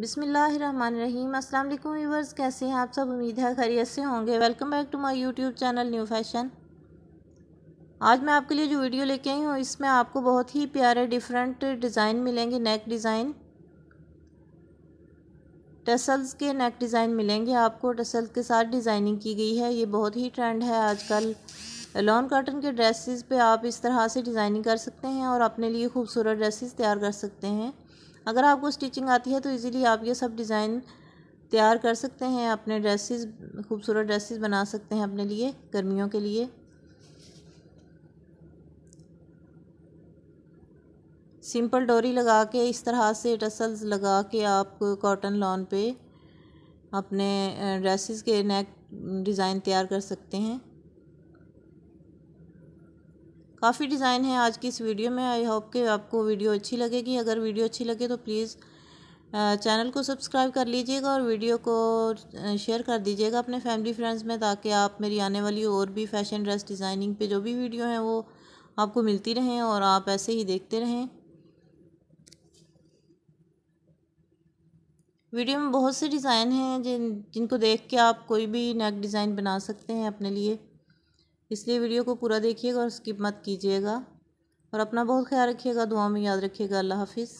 बिसमीम अस्सलाम वालेकुम व्यूवर्स कैसे हैं आप सब उम्मीद है खैरियत से होंगे welcome back to my YouTube channel new fashion आज मैं आपके लिए जो वीडियो लेके आई हूँ इसमें आपको बहुत ही प्यारे डिफरेंट डिज़ाइन मिलेंगे नेक डिज़ाइन टसल्स के नेक डिज़ाइन मिलेंगे आपको टसल्स के साथ डिज़ाइनिंग की गई है ये बहुत ही ट्रेंड है आजकल लॉन काटन के ड्रेसेस पे आप इस तरह से डिज़ाइनिंग कर सकते हैं और अपने लिए खूबसूरत ड्रेसेस तैयार कर सकते हैं अगर आपको स्टिचिंग आती है तो इजीली आप ये सब डिज़ाइन तैयार कर सकते हैं अपने ड्रेसेस खूबसूरत ड्रेसेस बना सकते हैं अपने लिए गर्मियों के लिए सिंपल डोरी लगा के इस तरह से टसल्स लगा के आप कॉटन लॉन पे अपने ड्रेसेस के नेक डिज़ाइन तैयार कर सकते हैं काफ़ी डिज़ाइन है आज की इस वीडियो में आई होप कि आपको वीडियो अच्छी लगेगी अगर वीडियो अच्छी लगे तो प्लीज़ चैनल को सब्सक्राइब कर लीजिएगा और वीडियो को शेयर कर दीजिएगा अपने फैमिली फ्रेंड्स में ताकि आप मेरी आने वाली और भी फैशन ड्रेस डिज़ाइनिंग पे जो भी वीडियो हैं वो आपको मिलती रहें और आप ऐसे ही देखते रहें वीडियो में बहुत से डिज़ाइन हैं जिन जिनको देख के आप कोई भी नेक डिज़ाइन बना सकते हैं अपने लिए इसलिए वीडियो को पूरा देखिएगा और स्किप मत कीजिएगा और अपना बहुत ख्याल रखिएगा दुआ में याद रखिएगा अल्लाह हाफिज़